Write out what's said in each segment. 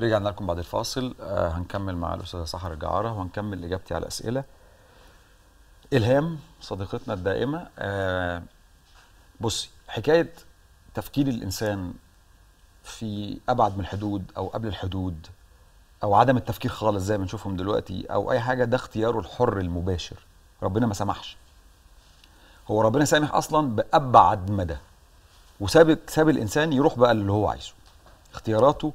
رجعنا لكم بعد الفاصل آه، هنكمل مع الاستاذه سحر الجعاره وهنكمل اجابتي على اسئله الهام صديقتنا الدائمه آه، بصي حكايه تفكير الانسان في ابعد من الحدود او قبل الحدود او عدم التفكير خالص زي ما بنشوفهم دلوقتي او اي حاجه ده اختياره الحر المباشر ربنا ما سمحش هو ربنا سامح اصلا بابعد مدى وساب ساب الانسان يروح بقى اللي هو عايزه اختياراته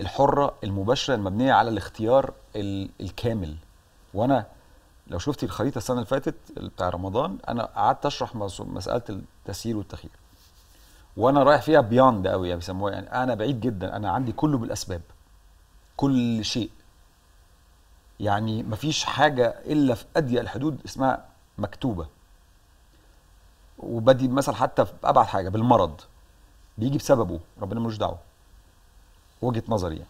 الحره المباشره المبنيه على الاختيار الكامل وانا لو شفت الخريطه السنه اللي فاتت بتاع رمضان انا قعدت اشرح مساله التسيير والتخيير وانا رايح فيها بياند قوي يعني بيسموها يعني انا بعيد جدا انا عندي كله بالاسباب كل شيء يعني مفيش حاجه الا في اضيق الحدود اسمها مكتوبه وبدي مثلا حتى في ابعد حاجه بالمرض بيجي بسببه ربنا ملوش دعوه وجهه نظري يعني.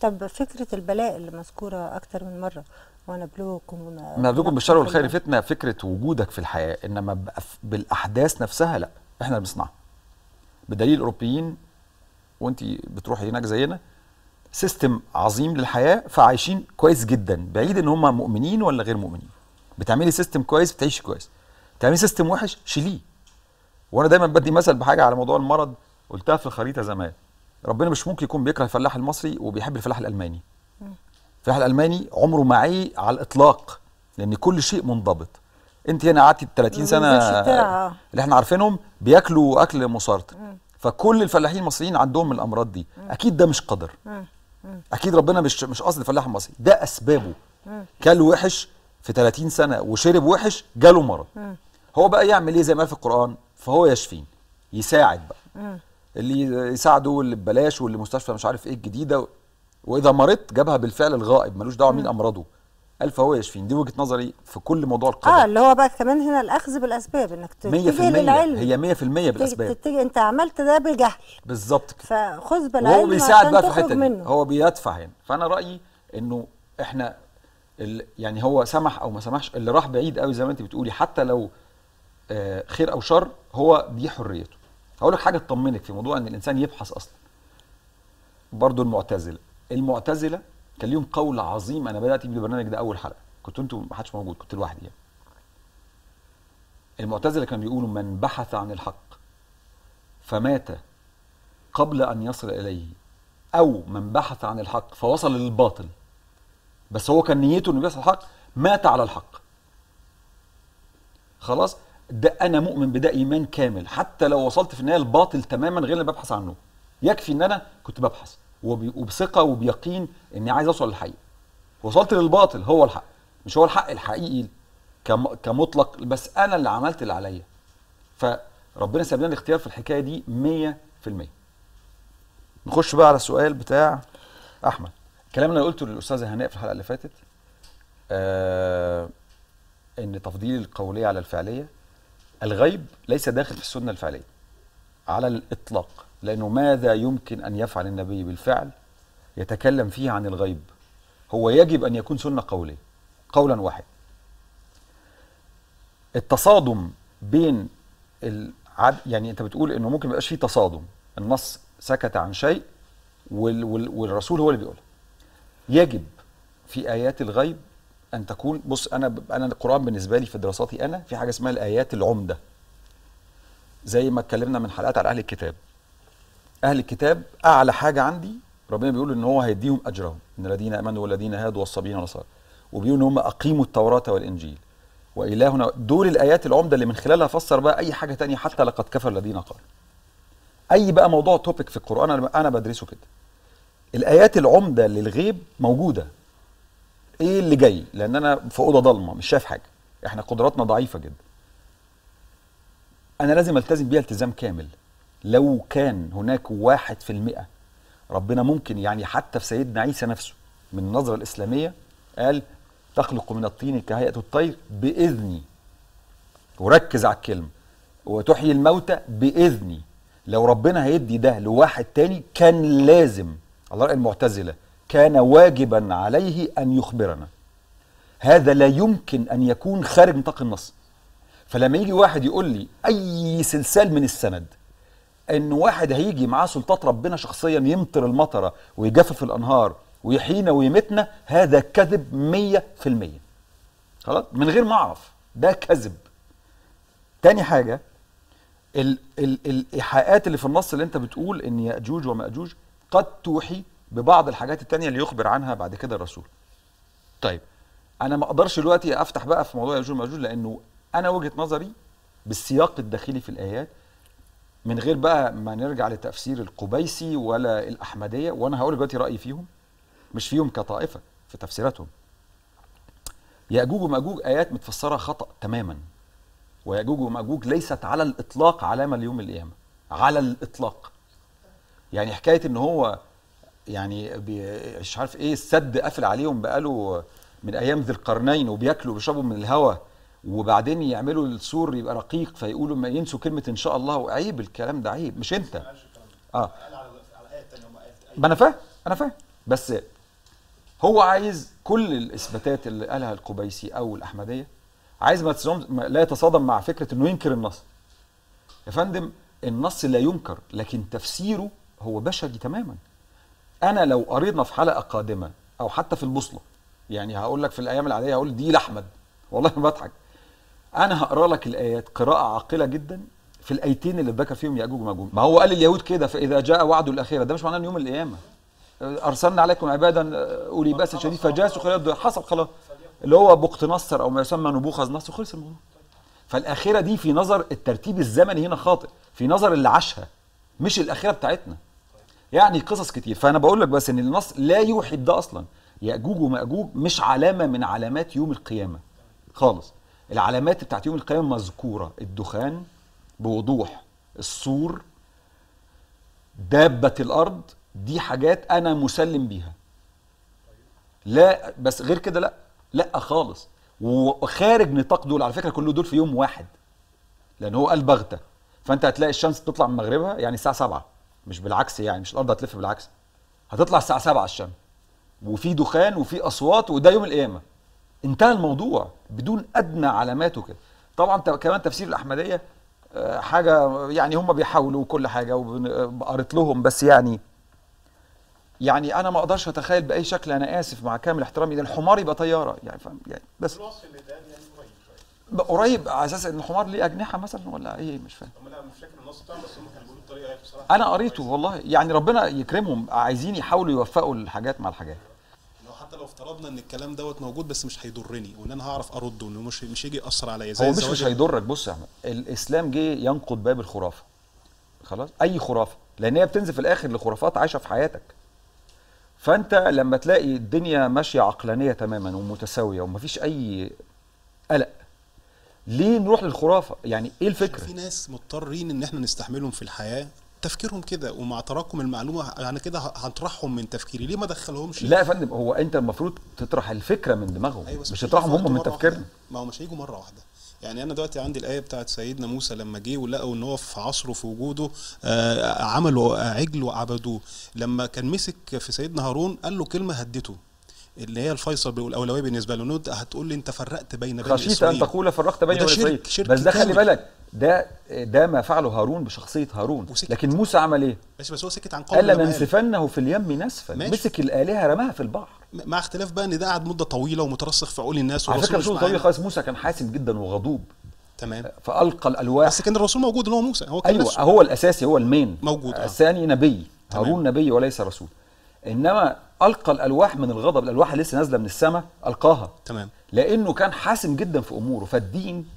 طب فكره البلاء اللي مذكوره اكتر من مره ونبلوكم نبلوكم بالشر والخير فتنه فكره وجودك في الحياه انما بالاحداث نفسها لا احنا اللي بنصنعها بدليل الاوروبيين وانت بتروحي هناك زينا سيستم عظيم للحياه فعايشين كويس جدا بعيد ان هم مؤمنين ولا غير مؤمنين بتعملي سيستم كويس بتعيشي كويس تعملي سيستم وحش شيليه وانا دايما بدي مثل بحاجه على موضوع المرض قلتها في الخريطه زمان ربنا مش ممكن يكون بيكره الفلاح المصري وبيحب الفلاح الالماني الفلاح الالماني عمره معي على الاطلاق لان كل شيء منضبط انت هنا قعدتي 30 سنه آه. اللي احنا عارفينهم بياكلوا اكل مسرطن فكل الفلاحين المصريين عندهم الامراض دي اكيد ده مش قدر اكيد ربنا مش مش قصد الفلاح المصري ده اسبابه كل وحش في 30 سنه وشرب وحش جاله مرض هو بقى يعمل ايه زي ما في القران فهو يشفين يساعد بقى اللي يساعده واللي ببلاش واللي مستشفى مش عارف ايه الجديده واذا مرضت جابها بالفعل الغائب ملوش دعوه مين امرضه قال فهو يشفين دي وجهه نظري في كل موضوع القضاء اه اللي هو بقى كمان هنا الاخذ بالاسباب انك تتجه للعلم هي 100% بالاسباب تتجه انت عملت ده بالجهل بالظبط كده فخذ بالعلم هو بيساعد بقى في الحته هو بيدفع هنا فانا رايي انه احنا يعني هو سمح او ما سمحش اللي راح بعيد قوي زي ما انت بتقولي حتى لو آه خير او شر هو دي حريته هقول لك حاجه تطمنك في موضوع ان الانسان يبحث اصلا برضو المعتزله المعتزله كان ليهم قول عظيم انا بدات بالبرنامج ده اول حلقه كنت انتوا ما حدش موجود كنت لوحدي يعني المعتزله كانوا بيقولوا من بحث عن الحق فمات قبل ان يصل اليه او من بحث عن الحق فوصل للباطل بس هو كان نيته انه يبحث الحق مات على الحق خلاص ده انا مؤمن بده ايمان كامل حتى لو وصلت في النهايه الباطل تماما غير اللي ببحث عنه يكفي ان انا كنت ببحث وبثقه وبيقين اني عايز اوصل للحقيقه وصلت للباطل هو الحق مش هو الحق الحقيقي كمطلق بس انا اللي عملت اللي عليا فربنا ساب لنا الاختيار في الحكايه دي 100% نخش بقى على السؤال بتاع احمد الكلام اللي قلته للاستاذه هناء في الحلقه اللي فاتت آه ان تفضيل القوليه على الفعليه الغيب ليس داخل في السنة الفعلية على الإطلاق لأنه ماذا يمكن أن يفعل النبي بالفعل يتكلم فيه عن الغيب هو يجب أن يكون سنة قولية قولا واحد التصادم بين العد... يعني أنت بتقول أنه ممكن يبقاش فيه تصادم النص سكت عن شيء وال... وال... والرسول هو اللي بيقوله يجب في آيات الغيب ان تكون بص انا انا القران بالنسبه لي في دراساتي انا في حاجه اسمها الايات العمده زي ما اتكلمنا من حلقات على اهل الكتاب اهل الكتاب اعلى حاجه عندي ربنا بيقول ان هو هيديهم اجرهم ان الذين امنوا والذين هادوا والصابئين والنصارى وبيقول ان هم اقيموا التوراه والانجيل والهنا دول الايات العمده اللي من خلالها فسر بقى اي حاجه تانية حتى لقد كفر الذين قالوا اي بقى موضوع توبيك في القران انا بدرسه كده الايات العمده للغيب موجوده ايه اللي جاي لان انا في اوضه ضلمه مش شايف حاجه احنا قدراتنا ضعيفه جدا انا لازم التزم بيها التزام كامل لو كان هناك واحد في المئة ربنا ممكن يعني حتى في سيدنا عيسى نفسه من النظرة الإسلامية قال تخلق من الطين كهيئة الطير بإذني وركز على الكلمة وتحيي الموتى بإذني لو ربنا هيدي ده لواحد تاني كان لازم الله المعتزلة كان واجبا عليه أن يخبرنا هذا لا يمكن أن يكون خارج نطاق النص فلما يجي واحد يقول لي أي سلسال من السند ان واحد هيجي معاه سلطات ربنا شخصيا يمطر المطره ويجفف الانهار ويحيينا ويمتنا هذا كذب 100% خلاص من غير ما اعرف ده كذب تاني حاجه ال ال الايحاءات اللي في النص اللي انت بتقول ان ياجوج وماجوج قد توحي ببعض الحاجات التانية اللي يخبر عنها بعد كده الرسول طيب انا ما اقدرش دلوقتي افتح بقى في موضوع ياجوج ماجوج لانه انا وجهه نظري بالسياق الداخلي في الايات من غير بقى ما نرجع لتفسير القبيسي ولا الاحمديه وانا هقول دلوقتي رايي فيهم مش فيهم كطائفه في تفسيراتهم ياجوج وماجوج ايات متفسره خطا تماما وياجوج وماجوج ليست على الاطلاق علامه ليوم القيامه على الاطلاق يعني حكايه ان هو يعني مش عارف ايه السد قافل عليهم بقاله من ايام ذي القرنين وبياكلوا وبيشربوا من الهواء وبعدين يعملوا السور يبقى رقيق فيقولوا ما ينسوا كلمه ان شاء الله عيب الكلام ده عيب مش انت اه ما انا فاهم انا فاهم بس هو عايز كل الاثباتات اللي قالها القبيسي او الاحمديه عايز ما لا يتصادم مع فكره انه ينكر النص يا فندم النص لا ينكر لكن تفسيره هو بشري تماما انا لو قريتنا في حلقه قادمه او حتى في البوصله يعني هقول لك في الايام العاديه هقول دي لاحمد والله ما بضحك انا هقرا لك الايات قراءه عاقله جدا في الايتين اللي اتذكر فيهم ياجوج وماجوج ما هو قال اليهود كده فاذا جاء وعد الاخره ده مش معناه يوم القيامه ارسلنا عليكم عبادا آه، اولي باس شديد فجاسوا خلال حصل خلاص اللي هو بقتنصر او ما يسمى نبوخذ نصر خلص الموضوع فالاخره دي في نظر الترتيب الزمني هنا خاطئ في نظر اللي عاشها مش الاخره بتاعتنا يعني قصص كتير فانا بقول لك بس ان النص لا يوحي ده اصلا ياجوج وماجوج مش علامه من علامات يوم القيامه خالص العلامات بتاعت يوم القيامه مذكوره الدخان بوضوح السور دابه الارض دي حاجات انا مسلم بيها لا بس غير كده لا لا خالص وخارج نطاق دول على فكره كل دول في يوم واحد لان هو قال بغته فانت هتلاقي الشمس بتطلع من مغربها يعني الساعه 7 مش بالعكس يعني مش الارض هتلف بالعكس هتطلع الساعه 7 الشمس وفي دخان وفي اصوات وده يوم القيامه انتهى الموضوع بدون ادنى علامات وكده طبعا كمان تفسير الاحمديه آه، حاجه يعني هم بيحاولوا كل حاجه وقريت آه، لهم بس يعني يعني انا ما اقدرش اتخيل باي شكل انا اسف مع كامل احترامي ده الحمار يبقى طياره يعني فاهم يعني بس الوصف اللي قريب على اساس ان الحمار ليه اجنحه مثلا ولا ايه مش فاهم لا مش فاكر النص بتاعهم بس هم كانوا بيقولوا دي بصراحه انا قريته والله يعني ربنا يكرمهم عايزين يحاولوا يوفقوا الحاجات مع الحاجات حتى لو افترضنا ان الكلام دوت موجود بس مش هيضرني وان انا هعرف ارده انه مش مش هيجي ياثر عليا زي هو مش مش هيضرك بص يا احمد الاسلام جه ينقض باب الخرافه خلاص اي خرافه لان هي بتنزل في الاخر لخرافات عايشه في حياتك فانت لما تلاقي الدنيا ماشيه عقلانيه تماما ومتساويه ومفيش اي قلق ليه نروح للخرافه يعني ايه الفكره في ناس مضطرين ان احنا نستحملهم في الحياه تفكيرهم كده ومع تراكم المعلومه انا يعني كده هطرحهم من تفكيري ليه ما ادخلهمش لا يا فندم هو انت المفروض تطرح الفكره من دماغهم أيوة مش تطرحهم هم من تفكيرنا ما هو مش هيجوا مره واحده يعني انا دلوقتي عندي الايه بتاعت سيدنا موسى لما جه ولقوا ان هو في عصره في وجوده آه، عملوا عجل وعبدوه لما كان مسك في سيدنا هارون قال له كلمه هدته اللي هي الفيصل والاولويه بالنسبه له نود هتقول لي انت فرقت بين بني خشيت ان تقول فرقت بين بني اسرائيل بس ده خلي بالك ده ده ما فعله هارون بشخصيه هارون وسكت. لكن موسى عمل ايه؟ بس بس هو سكت عن قومه قال لننسفنه في اليم نسفا مسك الالهه رماها في البحر مع اختلاف بقى ان ده قعد مده طويله ومترسخ في عقول الناس على فكره طويل خالص موسى كان حاسم جدا وغضوب تمام فالقى الالواح بس كان الرسول موجود اللي هو موسى هو كان ايوه نفسه. هو الاساسي هو المين موجود آه. الثاني نبي هارون نبي وليس رسول انما القى الالواح من الغضب الالواح اللي لسه نازله من السماء القاها تمام لانه كان حاسم جدا في اموره فالدين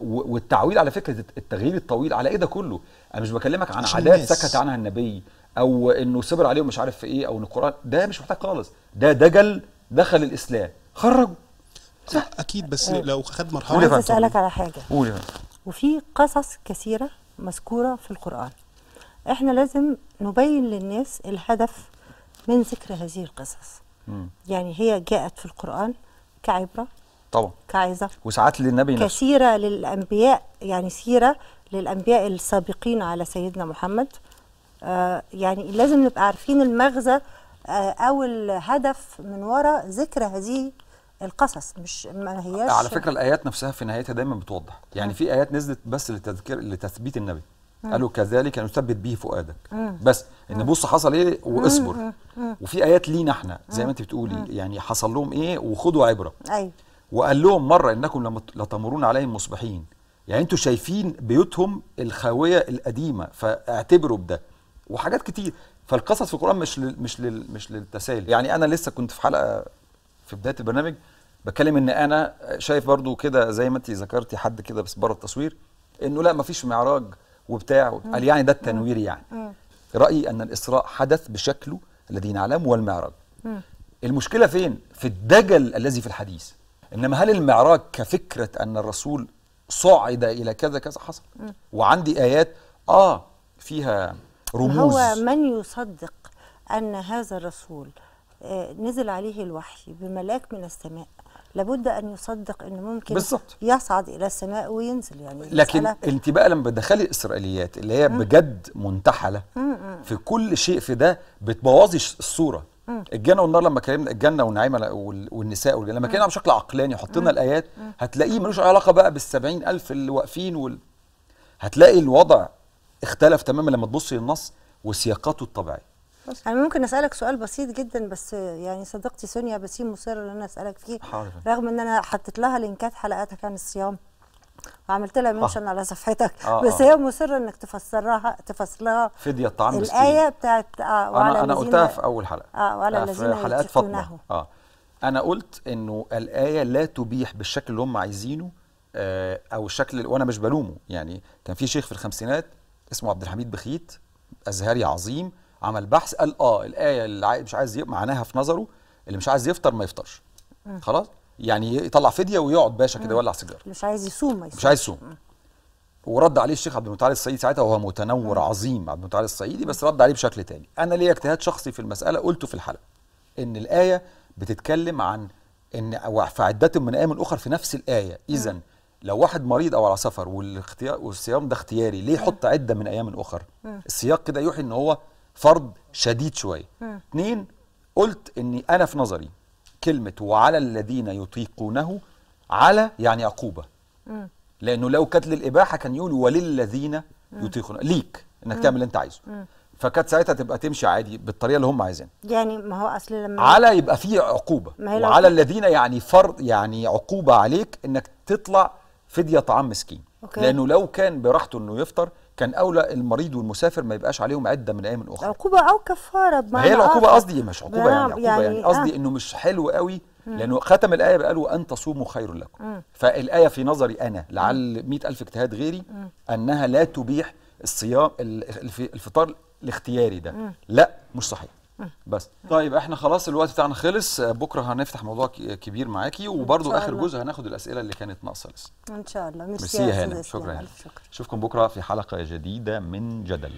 والتعويل على فكره التغيير الطويل على ايه ده كله انا مش بكلمك عن عادات سكت عنها النبي او انه صبر عليهم مش عارف في ايه او ان القران ده مش محتاج خالص ده دجل دخل الاسلام خرجه صح اكيد بس أه. لو خد مرحله انا عايز اسالك على حاجه قول وفي قصص كثيره مذكوره في القران احنا لازم نبين للناس الهدف من ذكر هذه القصص مم. يعني هي جاءت في القرآن كعبرة طبعا كعزة وساعات للنبي نفسه كسيرة للأنبياء يعني سيرة للأنبياء السابقين على سيدنا محمد آه يعني لازم نبقى عارفين المغزى آه أو الهدف من وراء ذكر هذه القصص مش ما هياش على فكرة الآيات نفسها في نهايتها دايما بتوضح يعني مم. في آيات نزلت بس لتذكير لتثبيت النبي مم. قالوا كذلك نثبت به فؤادك مم. بس ان بص حصل ايه واصبر اه. وفي ايات لينا احنا اه. زي ما انت بتقولي اه. يعني حصل لهم ايه وخدوا عبره ايوه وقال لهم مره انكم لتمرون عليهم مصبحين يعني انتوا شايفين بيوتهم الخاويه القديمه فاعتبروا بده وحاجات كتير فالقصص في القران مش لل مش لل مش للتسالي يعني انا لسه كنت في حلقه في بدايه البرنامج بتكلم ان انا شايف برضو كده زي ما انت ذكرتي حد كده بس بره التصوير انه لا مفيش معراج وبتاع قال يعني ده التنوير يعني رايي ان الاسراء حدث بشكله الذي نعلم والمعراج م. المشكلة فين؟ في الدجل الذي في الحديث إنما هل المعراج كفكرة أن الرسول صعد إلى كذا كذا حصل م. وعندي آيات آه فيها رموز هو من يصدق أن هذا الرسول آه، نزل عليه الوحي بملاك من السماء لابد ان يصدق ان ممكن بالزبط. يصعد الى السماء وينزل يعني لكن انت بقى لما بتدخلي الاسرائيليات اللي هي مم. بجد منتحله مم. في كل شيء في ده بتبوظي الصوره الجنه والنار لما كلمنا الجنه والنعيمه والنساء والجنة. لما كلمنا بشكل عقلاني وحطينا الايات هتلاقيه ملوش علاقه بقى بال الف اللي واقفين وال... هتلاقي الوضع اختلف تماما لما تبص للنص وسياقاته الطبيعيه انا ممكن اسالك سؤال بسيط جدا بس يعني صديقتي سونيا بسيم مصره ان انا اسالك فيه رغم ان انا حطيت لها لينكات حلقاتك عن الصيام عملت لها منشن آه. على صفحتك آه بس آه. هي مصره انك تفسرها تفسرها فديه طعام الايه بتاعت اه وعلى انا, قلتها في اول حلقه اه وعلى آه، الذين في حلقات فاطمه اه انا قلت انه الايه لا تبيح بالشكل اللي هم عايزينه آه او الشكل اللي وانا مش بلومه يعني كان في شيخ في الخمسينات اسمه عبد الحميد بخيت ازهري عظيم عمل بحث قال اه الايه اللي مش عايز معناها في نظره اللي مش عايز يفطر ما يفطرش خلاص يعني يطلع فديه ويقعد باشا كده يولع سيجاره مش عايز يصوم ما مش عايز يصوم ورد عليه الشيخ عبد المتعال الصعيدي ساعتها وهو متنور عظيم عبد المتعال الصعيدي بس رد عليه بشكل تاني انا ليا اجتهاد شخصي في المساله قلته في الحلقه ان الايه بتتكلم عن ان فعدة من ايام اخر في نفس الايه اذا لو واحد مريض او على سفر والاختيار والصيام ده اختياري ليه يحط عده من ايام اخر السياق كده يوحي ان هو فرض شديد شويه اتنين قلت اني انا في نظري كلمة وعلى الذين يطيقونه على يعني عقوبة لأنه لو كانت للإباحة كان يقول وللذين يطيقونه ليك إنك تعمل اللي أنت عايزه فكانت ساعتها تبقى تمشي عادي بالطريقه اللي هم عايزينها يعني ما هو اصل لما على يبقى فيه عقوبه وعلى الذين يعني فرض يعني عقوبه عليك انك تطلع فديه طعام مسكين أوكي. لانه لو كان براحته انه يفطر كان اولى المريض والمسافر ما يبقاش عليهم عده من ايام اخرى عقوبه او كفاره بمعنى هي العقوبه قصدي مش عقوبه يعني نعم، عقوبه يعني, يعني قصدي آه. انه مش حلو قوي لانه ختم الايه بقال وان ان تصوموا خير لكم م. فالايه في نظري انا لعل مئة الف اجتهاد غيري م. انها لا تبيح الصيام الفطار الاختياري ده م. لا مش صحيح بس طيب احنا خلاص الوقت بتاعنا خلص بكره هنفتح موضوع كبير معاكي وبرضه اخر جزء هناخد الاسئله اللي كانت ناقصه لسه ان شاء الله ميرسي يا هانم شكرا يا اشوفكم بكره في حلقه جديده من جدل